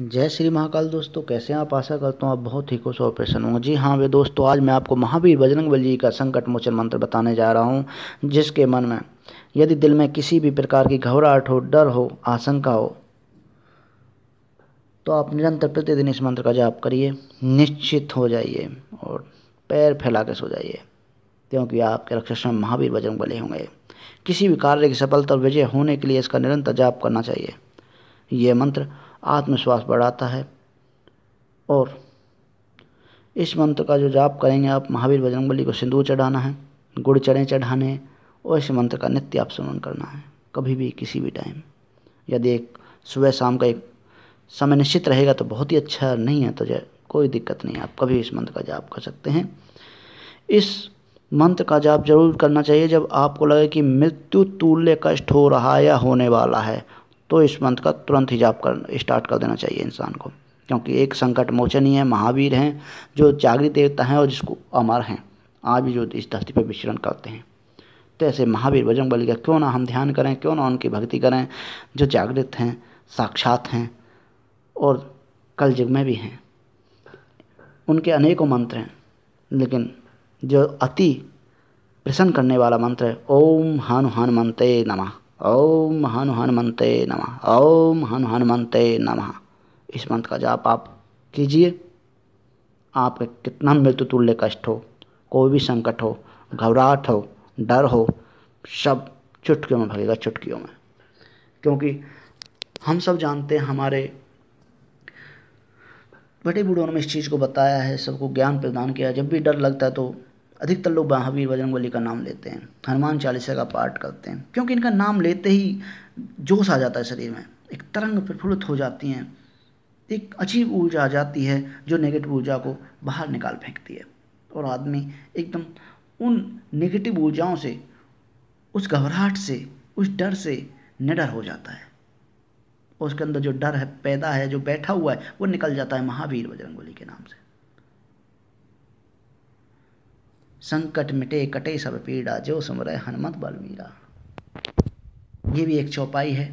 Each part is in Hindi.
जय श्री महाकाल दोस्तों कैसे हैं आप आशा करता हूँ आप बहुत ही खुश और प्रसन्न होंगे जी हाँ वे दोस्तों आज मैं आपको महावीर बजरंग जी का संकट मोचन मंत्र बताने जा रहा हूँ जिसके मन में यदि दिल में किसी भी प्रकार की घबराहट हो डर हो आशंका हो तो आप निरंतर प्रतिदिन इस मंत्र का जाप करिए निश्चित हो जाइए और पैर फैला के सो जाइए क्योंकि आपके रक्षक में महावीर बजरंग बले होंगे किसी भी कार्य की सफलता और विजय होने के लिए इसका निरंतर जाप करना चाहिए यह मंत्र आत्मविश्वास बढ़ाता है और इस मंत्र का जो जाप करेंगे आप महावीर बजरंग बली को सिंदूर चढ़ाना है गुड़ चढ़े चढ़ाने और इस मंत्र का नित्य आप स्मरण करना है कभी भी किसी भी टाइम यदि एक सुबह शाम का एक समय निश्चित रहेगा तो बहुत ही अच्छा नहीं है तो कोई दिक्कत नहीं है आप कभी इस मंत्र का जाप कर सकते हैं इस मंत्र का जाप जरूर करना चाहिए जब आपको लगे कि मृत्यु तुल्य कष्ट हो रहा या होने वाला है तो इस मंत्र का तुरंत ही जाप कर स्टार्ट कर देना चाहिए इंसान को क्योंकि एक संकट मोचन ही है महावीर हैं जो जागृत देवता हैं और जिसको अमर हैं आज भी जो इस धरती पर विचरण करते हैं तो ऐसे महावीर बजरंग बली का क्यों ना हम ध्यान करें क्यों ना उनकी भक्ति करें जो जागृत हैं साक्षात हैं और कल युग में भी हैं उनके अनेकों मंत्र हैं लेकिन जो अति प्रसन्न करने वाला मंत्र है ओम हनु मंत्रे नमः ओम हन हनुमंते नमः ओम हन हनुमंते नमः इस मंत्र का जाप आप कीजिए आपका कितना मृत्यु तुल्य कष्ट हो कोई भी संकट हो घबराहट हो डर हो सब चुटकियों में भगेगा चुटकियों में क्योंकि हम सब जानते हैं हमारे बड़े बूढ़ों ने इस चीज़ को बताया है सबको ज्ञान प्रदान किया जब भी डर लगता है तो अधिकतर लोग महावीर बजरंगबली का नाम लेते हैं हनुमान चालीसा का पाठ करते हैं क्योंकि इनका नाम लेते ही जोश आ जाता है शरीर में एक तरंग प्रफुल्लित हो जाती हैं एक अजीब ऊर्जा आ जाती है जो नेगेटिव ऊर्जा को बाहर निकाल फेंकती है और आदमी एकदम उन नेगेटिव ऊर्जाओं से उस घबराहट से उस डर से निडर हो जाता है और उसके अंदर जो डर है पैदा है जो बैठा हुआ है वो निकल जाता है महावीर बजरंगबली के नाम से संकट मिटे कटे सब पीड़ा जो सुमर हनुमत बलवीरा ये भी एक चौपाई है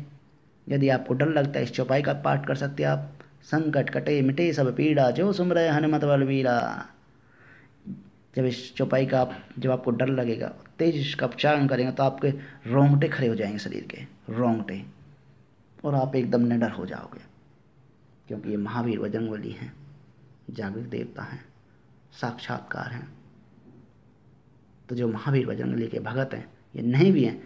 यदि आपको डर लगता है इस चौपाई का पाठ कर सकते हैं आप संकट कटे मिटे सब पीड़ा जो सुमर हनुमत बलवीरा जब इस चौपाई का आप जब आपको डर लगेगा तेज का उच्चारण करेंगे तो आपके रोंगटे खड़े हो जाएंगे शरीर के रोंगटे और आप एकदम निडर हो जाओगे क्योंकि ये महावीर बजरंगबली हैं जागृत देवता हैं साक्षात्कार हैं तो जो महावीर बजरंगली के भगत हैं ये नहीं भी हैं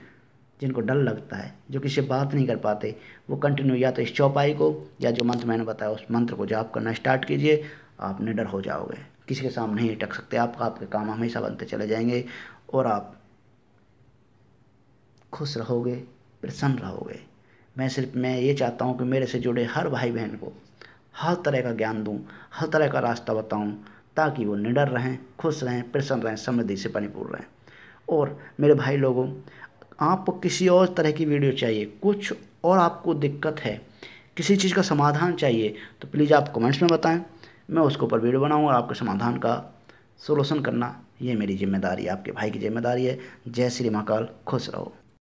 जिनको डर लगता है जो किसी से बात नहीं कर पाते वो कंटिन्यू या तो इस चौपाई को या जो मंत्र मैंने बताया उस मंत्र को जाप करना स्टार्ट कीजिए आप निडर हो जाओगे किसी के सामने नहीं टक सकते आप आपके काम हमेशा बनते चले जाएंगे और आप खुश रहोगे प्रसन्न रहोगे मैं सिर्फ मैं ये चाहता हूँ कि मेरे से जुड़े हर भाई बहन को हर तरह का ज्ञान दूँ हर तरह का रास्ता बताऊँ ताकि वो निडर रहें खुश रहें प्रसन्न रहें समृद्धि से परिपूर्ण रहें और मेरे भाई लोगों आपको किसी और तरह की वीडियो चाहिए कुछ और आपको दिक्कत है किसी चीज़ का समाधान चाहिए तो प्लीज़ आप कमेंट्स में बताएं मैं उसके ऊपर वीडियो बनाऊँ और आपके समाधान का सोल्यूशन करना ये मेरी जिम्मेदारी आपके भाई की जिम्मेदारी है जय श्री महाकाल खुश रहो